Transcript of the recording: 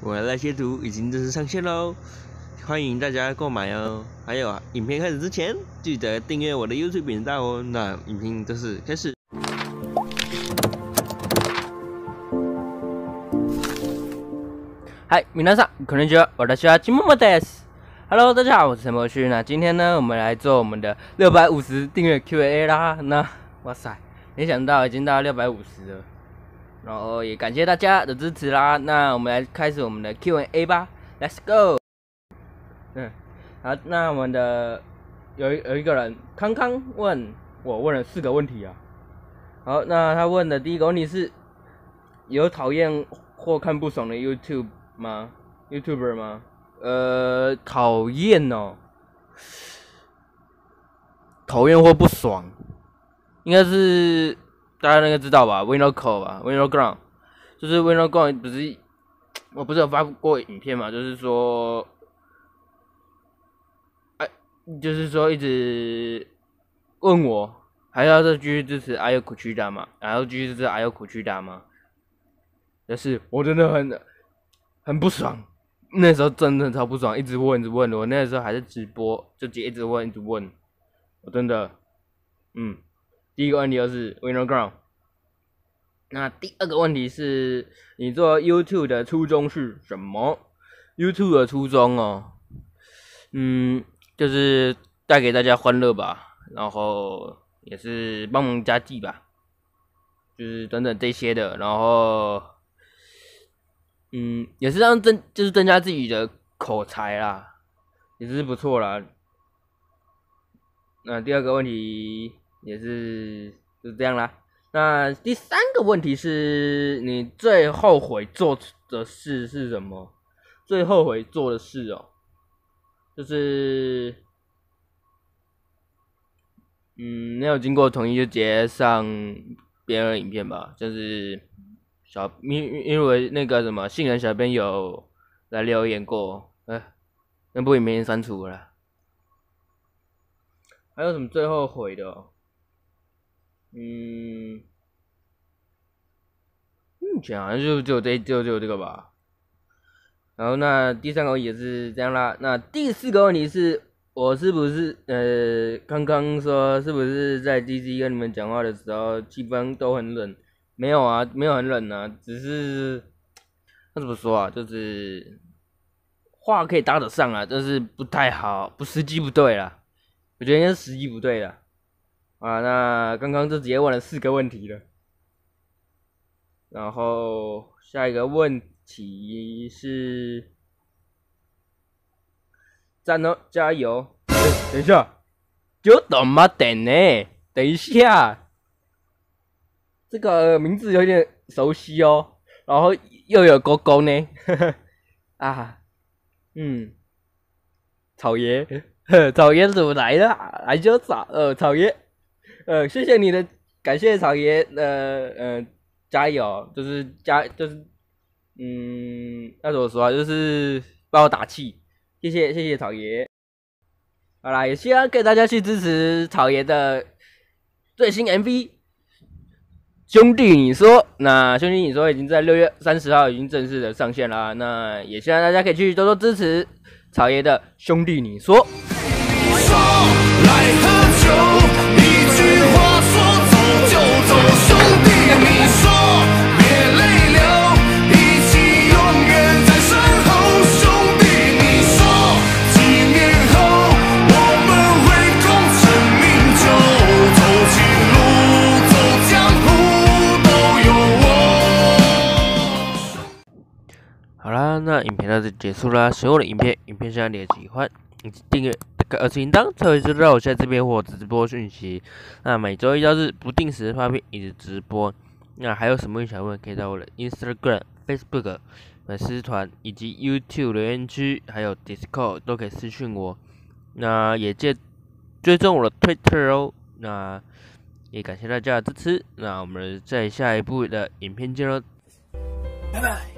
我的那些图已经正式上线喽，欢迎大家购买哦。还有影片开始之前，记得订阅我的 YouTube 频道哦。那影片正式开始。嗨，米娜桑，可能觉得我的小金木木的，Hello，大家好，我是陈柏旭。那今天呢，我们来做我们的六百五十订阅 Q&A 啦。那哇塞，没想到已经到六百五十了。然后也感谢大家的支持啦。那我们来开始我们的 Q&A 吧，Let's go。嗯，好，那我们的有有一个人康康问我问了四个问题啊。好，那他问的第一个问题是：有讨厌或看不爽的 YouTube 吗？Youtuber 吗？呃，讨厌哦，讨厌或不爽，应该是。大家应该知道吧 w i n o c l l 吧 w i n o c l d 就是 w i n o c l d 不是，我不是有发过影片吗？就是说，哎，就是说一直问我，还要再继续支持 IUCD 吗？然后继续支持 IUCD 嘛，就是我真的很很不爽，那时候真的超不爽，一直问，一直问，我那时候还是直播，就直接一直问，一直问，我真的，嗯。第一个问题就是 Winoground，那第二个问题是，你做 YouTube 的初衷是什么？YouTube 的初衷哦，嗯，就是带给大家欢乐吧，然后也是帮忙加计吧，就是等等这些的，然后，嗯，也是让增就是增加自己的口才啦，也是不错啦。那第二个问题。也是是这样啦。那第三个问题是，你最后悔做的事是什么？最后悔做的事哦，就是，嗯，没有经过同意就直接上别人影片吧，就是小因因为那个什么信任小编有来留言过，哎，那不会没人删除了？还有什么最后悔的？嗯，目前好像就就这就就这个吧。然后那第三个也是这样啦。那第四个问题是，我是不是呃刚刚说是不是在 DC 跟你们讲话的时候气氛都很冷？没有啊，没有很冷啊，只是那怎么说啊，就是话可以搭得上啊，但是不太好，不时机不对了。我觉得应该是时机不对了。啊，那刚刚就直接问了四个问题了，然后下一个问题是，赞哦，加油！等一下，就等嘛等呢，等一下，这个名字有点熟悉哦，然后又有勾勾呢，哈哈，啊，嗯，草原，草原么来了，来就草，呃，草原。呃，谢谢你的感谢，草爷，呃呃，加油，就是加，就是，嗯，要说实话，就是帮我打气，谢谢谢谢草爷。好啦，也希望给大家去支持草爷的最新 MV。兄弟，你说，那兄弟，你说已经在六月三十号已经正式的上线了，那也希望大家可以去多多支持草爷的《兄弟，你说》。影片到这结束啦，喜欢的影片，影片上点喜欢、订阅。而且，您当可以知道我在这边或直播讯息。那每周一到日不定时发片以及直播。那还有什么想问，可以到我的 Instagram、Facebook、粉丝团以及 YouTube 留言区，还有 Discord 都可以私讯我。那也借追踪我的 Twitter 哦。那也感谢大家的支持。那我们在下一部的影片见喽。拜拜。